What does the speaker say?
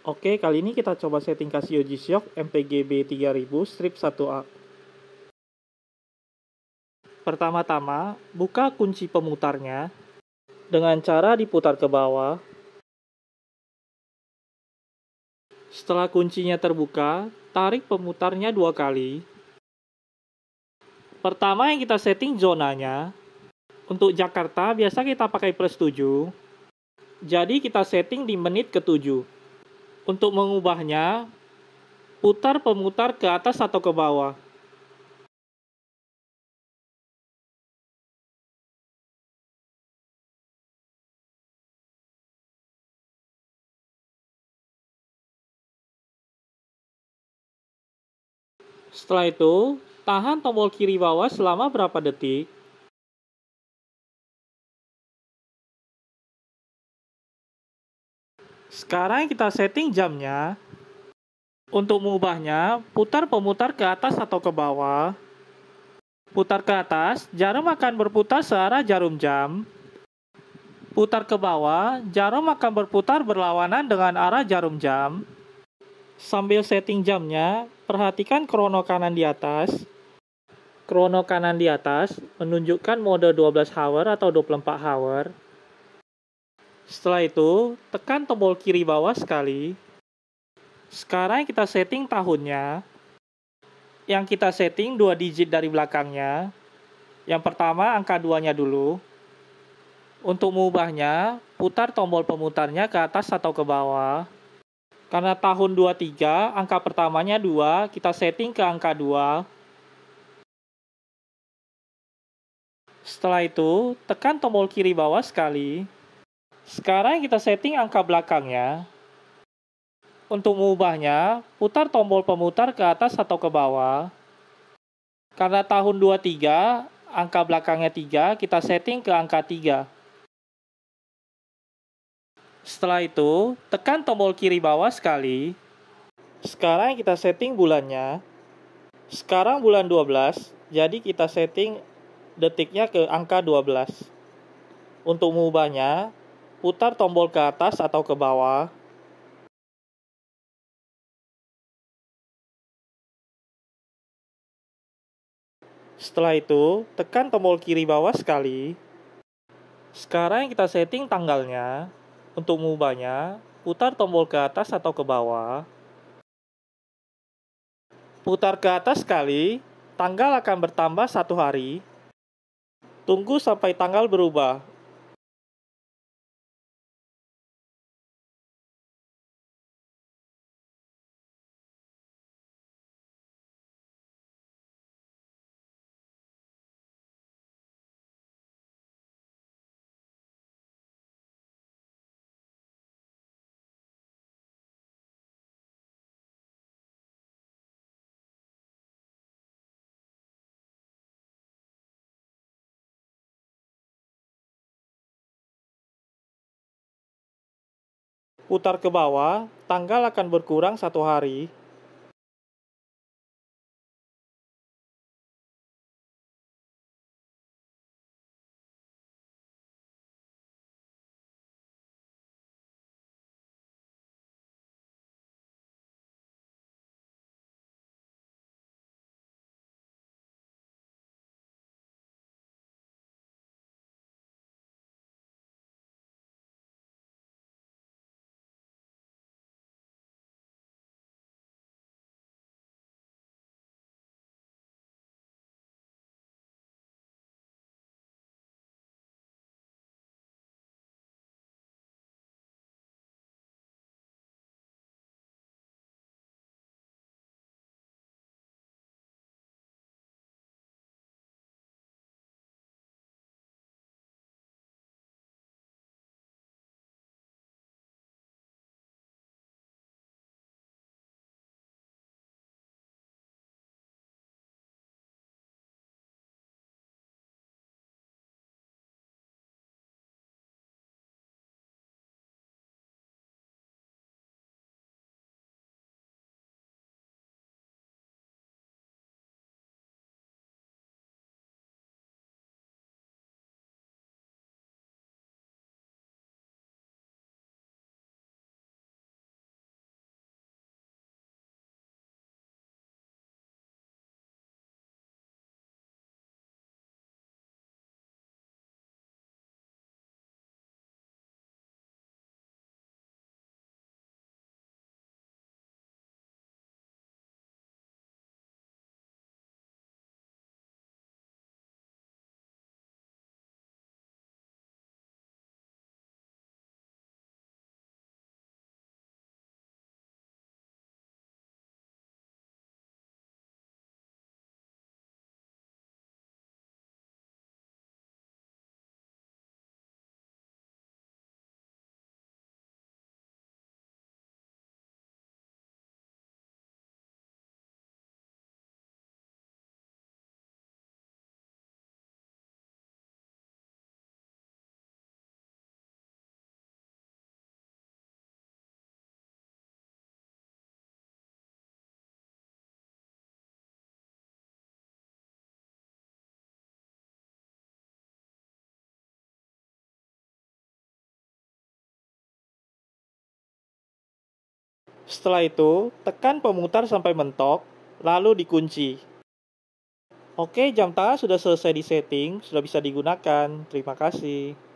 Oke, kali ini kita coba setting Casio G-Shock MPGB 3000 strip 1A. Pertama-tama, buka kunci pemutarnya dengan cara diputar ke bawah. Setelah kuncinya terbuka, tarik pemutarnya dua kali. Pertama yang kita setting zonanya. Untuk Jakarta biasa kita pakai plus 7. Jadi kita setting di menit ke-7. Untuk mengubahnya, putar pemutar ke atas atau ke bawah. Setelah itu, tahan tombol kiri bawah selama berapa detik Sekarang kita setting jamnya. Untuk mengubahnya, putar pemutar ke atas atau ke bawah. Putar ke atas, jarum akan berputar searah jarum jam. Putar ke bawah, jarum akan berputar berlawanan dengan arah jarum jam. Sambil setting jamnya, perhatikan krono kanan di atas. Krono kanan di atas menunjukkan mode 12 hour atau 24 hour. Setelah itu, tekan tombol kiri bawah sekali. Sekarang kita setting tahunnya. Yang kita setting dua digit dari belakangnya. Yang pertama angka duanya dulu. Untuk mengubahnya, putar tombol pemutarnya ke atas atau ke bawah. Karena tahun 23, angka pertamanya 2, kita setting ke angka 2. Setelah itu, tekan tombol kiri bawah sekali. Sekarang kita setting angka belakangnya. Untuk mengubahnya, putar tombol pemutar ke atas atau ke bawah. Karena tahun 23, angka belakangnya 3, kita setting ke angka 3. Setelah itu, tekan tombol kiri bawah sekali. Sekarang kita setting bulannya. Sekarang bulan 12, jadi kita setting detiknya ke angka 12. Untuk mengubahnya, putar tombol ke atas atau ke bawah Setelah itu, tekan tombol kiri bawah sekali. Sekarang kita setting tanggalnya. Untuk mengubahnya, putar tombol ke atas atau ke bawah. Putar ke atas sekali, tanggal akan bertambah satu hari. Tunggu sampai tanggal berubah putar ke bawah, tanggal akan berkurang satu hari Setelah itu, tekan pemutar sampai mentok, lalu dikunci. Oke, jam tangan sudah selesai di setting sudah bisa digunakan. Terima kasih.